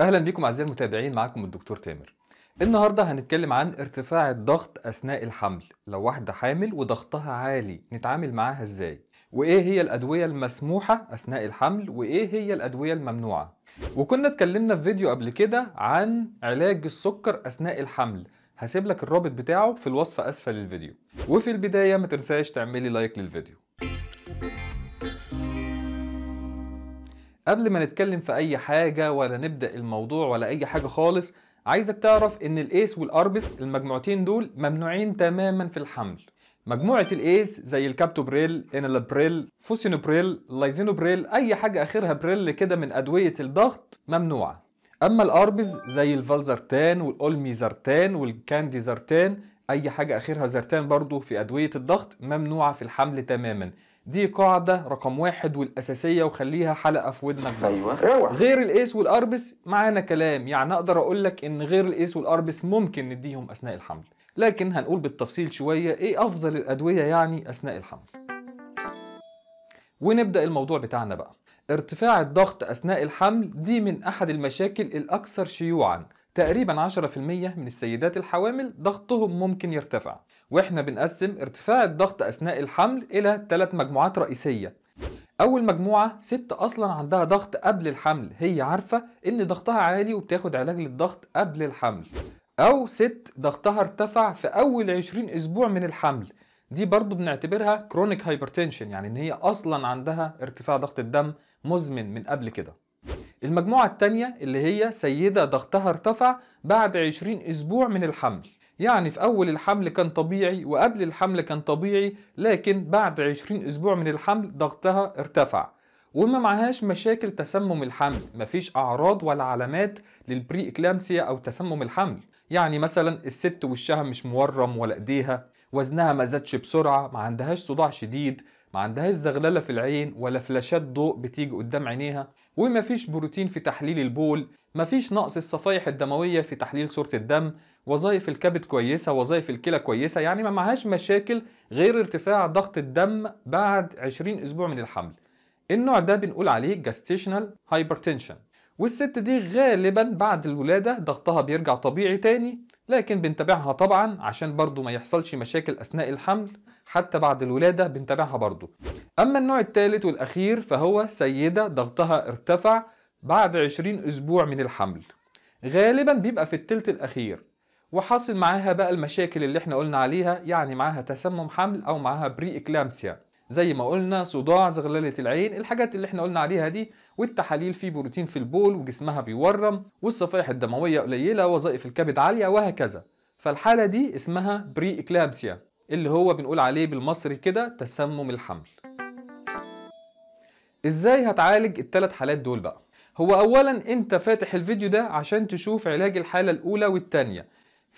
اهلا بيكم اعزائي المتابعين معاكم الدكتور تامر النهارده هنتكلم عن ارتفاع الضغط اثناء الحمل لو واحده حامل وضغطها عالي نتعامل معاها ازاي وايه هي الادويه المسموحه اثناء الحمل وايه هي الادويه الممنوعه وكنا اتكلمنا في فيديو قبل كده عن علاج السكر اثناء الحمل هسيب لك الرابط بتاعه في الوصف اسفل الفيديو وفي البدايه ما تنساش تعملي لايك للفيديو قبل ما نتكلم في اي حاجه ولا نبدا الموضوع ولا اي حاجه خالص عايزك تعرف ان الايس والاربس المجموعتين دول ممنوعين تماما في الحمل مجموعة الإيس زي الكابتوبريل، إنلابريل، فوسينوبريل، لايزينوبريل، أي حاجة آخرها بريل كده من أدوية الضغط ممنوعة. أما الأربز زي الفالزرتان والأولميزرتان والكانديزرتان، أي حاجة آخرها زرتان برضو في أدوية الضغط ممنوعة في الحمل تماما. دي قاعده رقم واحد والاساسيه وخليها حلقه في ودنك بقى. ايوه غير الايس والاربس معانا كلام يعني اقدر اقول لك ان غير الايس والاربس ممكن نديهم اثناء الحمل لكن هنقول بالتفصيل شويه ايه افضل الادويه يعني اثناء الحمل ونبدا الموضوع بتاعنا بقى ارتفاع الضغط اثناء الحمل دي من احد المشاكل الاكثر شيوعا تقريبا 10% من السيدات الحوامل ضغطهم ممكن يرتفع واحنا بنقسم ارتفاع الضغط اثناء الحمل الى ثلاث مجموعات رئيسيه اول مجموعه ست اصلا عندها ضغط قبل الحمل هي عارفه ان ضغطها عالي وبتاخد علاج للضغط قبل الحمل او ست ضغطها ارتفع في اول 20 اسبوع من الحمل دي برضو بنعتبرها كرونيك هايبرتنشن يعني ان هي اصلا عندها ارتفاع ضغط الدم مزمن من قبل كده المجموعة التانية اللي هي سيدة ضغطها ارتفع بعد 20 اسبوع من الحمل يعني في أول الحمل كان طبيعي وقبل الحمل كان طبيعي لكن بعد 20 أسبوع من الحمل ضغطها ارتفع وما معهاش مشاكل تسمم الحمل مفيش أعراض ولا علامات للبري إكلامسيا أو تسمم الحمل يعني مثلا الست وشها مش مورم ولا إيديها وزنها ما زادش بسرعة ما عندهاش صداع شديد ما عندهاش زغللة في العين ولا فلاشات ضوء بتيجي قدام عينيها ومفيش بروتين في تحليل البول مفيش نقص الصفائح الدموية في تحليل صورة الدم وظائف الكبد كويسة وظائف الكلى كويسة يعني ما معهاش مشاكل غير ارتفاع ضغط الدم بعد 20 أسبوع من الحمل النوع ده بنقول عليه gestational hypertension والست دي غالبا بعد الولادة ضغطها بيرجع طبيعي تاني لكن بنتابعها طبعا عشان برضو ما يحصلش مشاكل أثناء الحمل حتى بعد الولادة بنتابعها برضو أما النوع الثالث والأخير فهو سيدة ضغطها ارتفع بعد 20 أسبوع من الحمل غالبا بيبقى في التلت الأخير وحاصل معاها بقى المشاكل اللي احنا قلنا عليها يعني معاها تسمم حمل او معاها بري اكلامسيا زي ما قلنا صداع زغلله العين الحاجات اللي احنا قلنا عليها دي والتحاليل في بروتين في البول وجسمها بيورم والصفائح الدمويه قليله وظائف الكبد عاليه وهكذا فالحاله دي اسمها بري اكلامسيا اللي هو بنقول عليه بالمصري كده تسمم الحمل ازاي هتعالج الثلاث حالات دول بقى هو اولا انت فاتح الفيديو ده عشان تشوف علاج الحاله الاولى والثانيه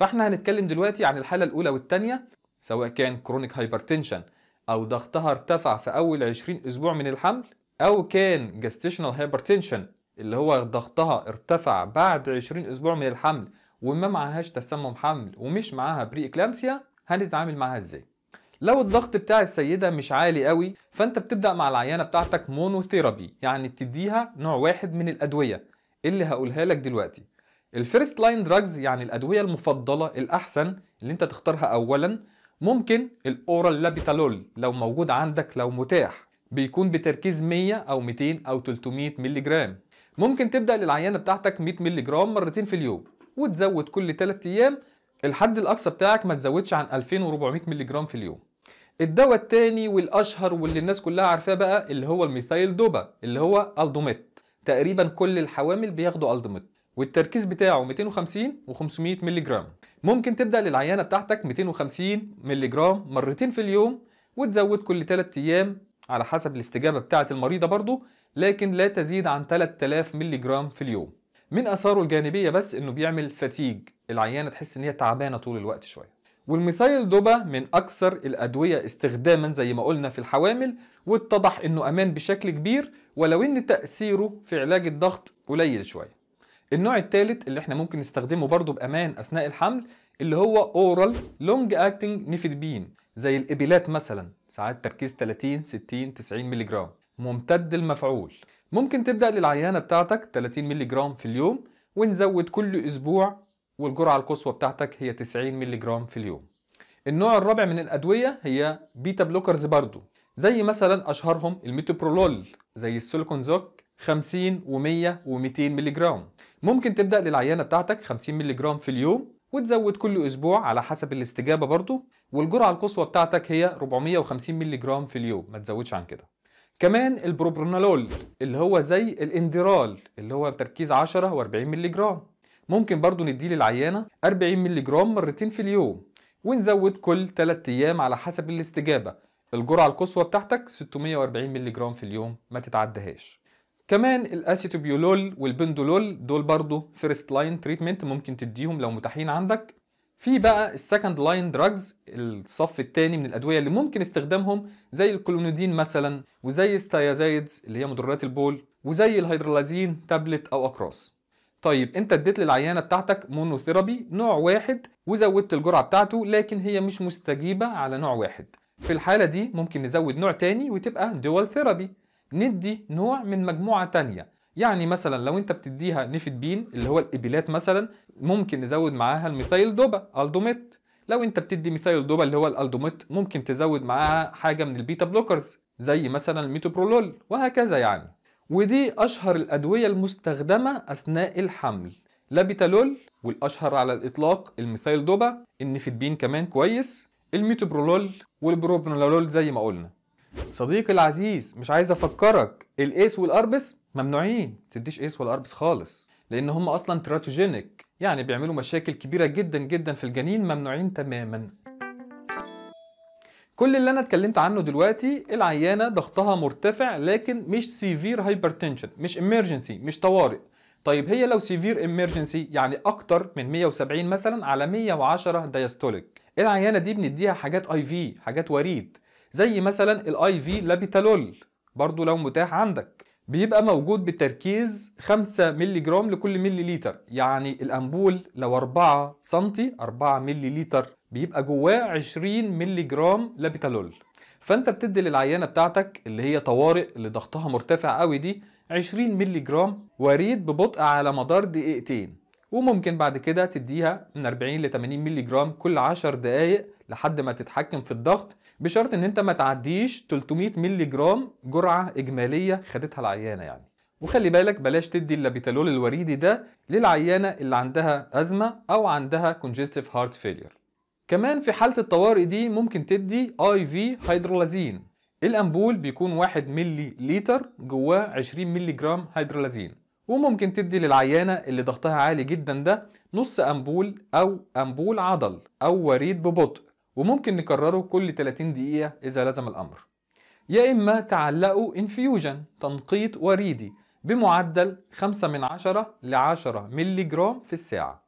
فاحنا هنتكلم دلوقتي عن الحالة الأولى والثانية سواء كان كرونيك هايبرتنشن أو ضغطها ارتفع في أول 20 أسبوع من الحمل أو كان جاستيشنال هايبرتنشن اللي هو ضغطها ارتفع بعد 20 أسبوع من الحمل وما معهاش تسمم حمل ومش معاها بري إكلامسيا هنتعامل معاها إزاي؟ لو الضغط بتاع السيده مش عالي قوي فانت بتبدا مع العيانه بتاعتك مونوثيرابي يعني بتديها نوع واحد من الادويه اللي هقولها لك دلوقتي الفيرست لاين دراجز يعني الادويه المفضله الاحسن اللي انت تختارها اولا ممكن الاورال لابيتالول لو موجود عندك لو متاح بيكون بتركيز 100 او 200 او 300 مللي جرام ممكن تبدا للعيانه بتاعتك 100 مللي جرام مرتين في اليوم وتزود كل 3 ايام الحد الاقصى بتاعك ما تزودش عن 2400 مللي جرام في اليوم الدواء الثاني والاشهر واللي الناس كلها عارفاه بقى اللي هو الميثايل دوبا اللي هو الدوميت تقريبا كل الحوامل بياخدوا الدوميت والتركيز بتاعه 250 و500 مللي جرام ممكن تبدا للعيانه بتاعتك 250 مللي جرام مرتين في اليوم وتزود كل 3 ايام على حسب الاستجابه بتاعه المريضه برضو لكن لا تزيد عن 3000 مللي جرام في اليوم من اثاره الجانبيه بس انه بيعمل فتيج العيانه تحس ان هي تعبانه طول الوقت شويه والميثايل دوبا من اكثر الادويه استخداما زي ما قلنا في الحوامل واتضح انه امان بشكل كبير ولو ان تاثيره في علاج الضغط قليل شويه النوع الثالث اللي احنا ممكن نستخدمه برضه بامان اثناء الحمل اللي هو اورال لونج اكتنج نيفيدبين زي الابيلات مثلا ساعات تركيز 30 60 90 ملغ ممتد المفعول ممكن تبدا للعيانه بتاعتك 30 ملغ في اليوم ونزود كل اسبوع والجرعه القصوى بتاعتك هي 90 ملغ في اليوم النوع الرابع من الادويه هي بيتا بلوكرز برضه زي مثلا اشهرهم الميتوبرولول زي السيليكون زوك 50 و100 و200 جرام ممكن تبدا للعيانه بتاعتك 50 جرام في اليوم وتزود كل اسبوع على حسب الاستجابه برضو والجرعه القصوى بتاعتك هي 450 جرام في اليوم ما تزودش عن كده كمان البروبرنالول اللي هو زي الاندرال اللي هو تركيز 10 و40 جرام ممكن برضو نديه للعيانه 40 جرام مرتين في اليوم ونزود كل 3 ايام على حسب الاستجابه الجرعه القصوى بتاعتك 640 جرام في اليوم ما تتعدهاش كمان الاسيتوبيولول والبندولول دول برضو فيرست لاين تريتمنت ممكن تديهم لو متاحين عندك في بقى السكند لاين دراجز الصف الثاني من الادويه اللي ممكن استخدامهم زي الكلونيدين مثلا وزي ستايازايدز اللي هي مضرات البول وزي الهيدرولازين تابلت او اقراص طيب انت اديت للعيانه بتاعتك مونوثيرابي نوع واحد وزودت الجرعه بتاعته لكن هي مش مستجيبه على نوع واحد في الحاله دي ممكن نزود نوع تاني وتبقى دوال ثيرابي ندي نوع من مجموعة تانية يعني مثلا لو انت بتديها نيفيدبين اللي هو الابيلات مثلا ممكن نزود معاها الميثايل دوبا الدوميت لو انت بتدي ميثايل دوبا اللي هو الالدوميت ممكن تزود معاها حاجه من البيتا بلوكرز زي مثلا الميتوبرولول وهكذا يعني ودي اشهر الادويه المستخدمه اثناء الحمل لابيتالول والاشهر على الاطلاق الميثايل دوبا النيفيدبين كمان كويس الميتوبرولول والبروبنولول زي ما قلنا صديقي العزيز مش عايز افكرك الايس والاربس ممنوعين تديش ايس ولا اربس خالص لان هم اصلا تراتوجينيك يعني بيعملوا مشاكل كبيره جدا جدا في الجنين ممنوعين تماما كل اللي انا اتكلمت عنه دلوقتي العيانه ضغطها مرتفع لكن مش سيفير هايبرتنشن مش امرجنسي مش طوارئ طيب هي لو سيفير امرجنسي يعني اكتر من 170 مثلا على 110 دايستوليك العيانه دي بنديها حاجات اي في حاجات وريد زي مثلا الاي في لابيتالول برضو لو متاح عندك بيبقى موجود بتركيز 5 مللي جرام لكل ملي لتر يعني الأنبول لو 4 سنتي 4 مللي لتر بيبقى جواه 20 مللي جرام لابيتالول فانت بتدي للعيانه بتاعتك اللي هي طوارئ اللي ضغطها مرتفع قوي دي 20 مللي جرام وريد ببطء على مدار دقيقتين وممكن بعد كده تديها من 40 ل 80 مللي جرام كل 10 دقايق لحد ما تتحكم في الضغط بشرط ان انت ما تعديش 300 مللي جرام جرعه اجماليه خدتها العيانه يعني وخلي بالك بلاش تدي اللابيتالول الوريدي ده للعيانه اللي عندها ازمه او عندها كونجستيف هارت فيلير كمان في حاله الطوارئ دي ممكن تدي اي في هيدرولازين الامبول بيكون 1 ملي لتر جواه 20 ملي جرام هيدرولازين وممكن تدي للعيانه اللي ضغطها عالي جدا ده نص امبول او امبول عضل او وريد ببطء وممكن نكرره كل 30 دقيقة إذا لزم الأمر يا إما تعلقوا انفيوجن تنقيط وريدي بمعدل 5 من 10 ل 10 ميلي جرام في الساعة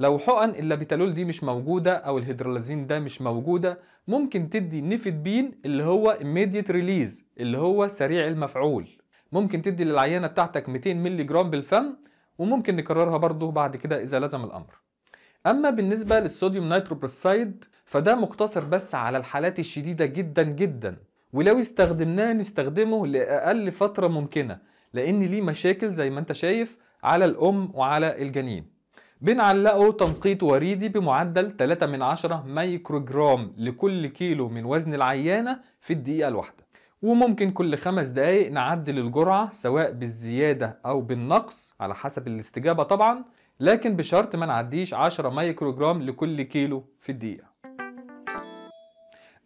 لو حقن اللابيتالول دي مش موجودة أو الهيدرولازين ده مش موجودة ممكن تدي نيفيدبين اللي هو immediate ريليز اللي هو سريع المفعول ممكن تدي للعيانة بتاعتك 200 ميلي جرام بالفم وممكن نكررها برضه بعد كده إذا لزم الأمر أما بالنسبة للصوديوم نيتروبرسايد فده مقتصر بس على الحالات الشديدة جدا جدا ولو استخدمناه نستخدمه لأقل فترة ممكنة لأن ليه مشاكل زي ما انت شايف على الأم وعلى الجنين بنعلقه تنقيط وريدي بمعدل 3 من 10 مايكروجرام لكل كيلو من وزن العيانة في الدقيقة الواحدة وممكن كل خمس دقايق نعدل الجرعة سواء بالزيادة أو بالنقص على حسب الاستجابة طبعا لكن بشرط ما نعديش 10 ميكروجرام لكل كيلو في الدقيقة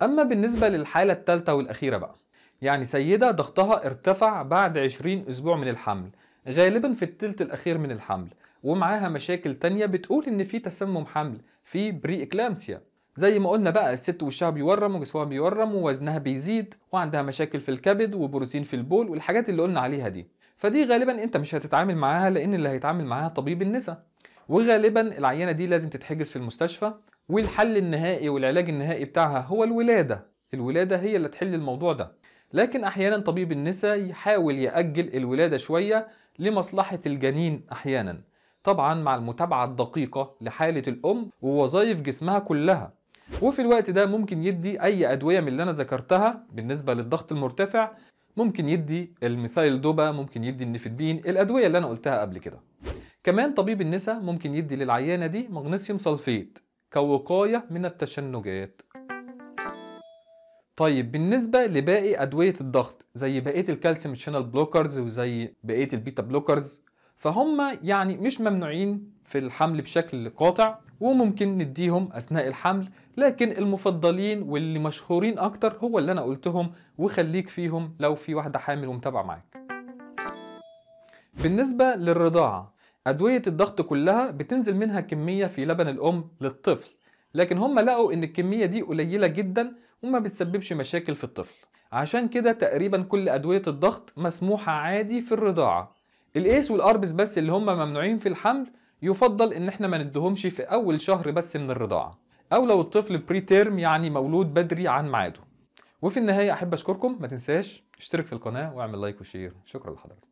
أما بالنسبة للحالة الثالثة والأخيرة بقى يعني سيدة ضغطها ارتفع بعد 20 أسبوع من الحمل غالبا في الثلث الأخير من الحمل ومعاها مشاكل تانية بتقول إن في تسمم حمل في بري إكلامسيا زي ما قلنا بقى الست وشها بيورم وجسمها بيورم ووزنها بيزيد وعندها مشاكل في الكبد وبروتين في البول والحاجات اللي قلنا عليها دي فدي غالبا انت مش هتتعامل معاها لان اللي هيتعامل معاها طبيب النساء وغالبا العينه دي لازم تتحجز في المستشفى والحل النهائي والعلاج النهائي بتاعها هو الولاده الولاده هي اللي تحل الموضوع ده لكن احيانا طبيب النساء يحاول ياجل الولاده شويه لمصلحه الجنين احيانا طبعا مع المتابعه الدقيقه لحاله الام ووظائف جسمها كلها وفي الوقت ده ممكن يدي اي ادويه من اللي انا ذكرتها بالنسبه للضغط المرتفع ممكن يدي الميثايل دوبا ممكن يدي النيفيدبين الادويه اللي انا قلتها قبل كده كمان طبيب النساء ممكن يدي للعيانه دي مغنيسيوم صلفيت كوقاية من التشنجات طيب بالنسبة لباقي أدوية الضغط زي بقية الكالسيوم شانل بلوكرز وزي بقية البيتا بلوكرز فهم يعني مش ممنوعين في الحمل بشكل قاطع وممكن نديهم أثناء الحمل لكن المفضلين واللي مشهورين أكتر هو اللي أنا قلتهم وخليك فيهم لو في واحدة حامل ومتابعة معاك بالنسبة للرضاعة أدوية الضغط كلها بتنزل منها كمية في لبن الأم للطفل لكن هم لقوا إن الكمية دي قليلة جدا وما بتسببش مشاكل في الطفل عشان كده تقريبا كل أدوية الضغط مسموحة عادي في الرضاعة الإيس والأربس بس اللي هم ممنوعين في الحمل يفضل إن احنا ما ندهمش في أول شهر بس من الرضاعة أو لو الطفل بري تيرم يعني مولود بدري عن ميعاده وفي النهاية أحب أشكركم ما تنساش اشترك في القناة واعمل لايك وشير شكرا لحضرتك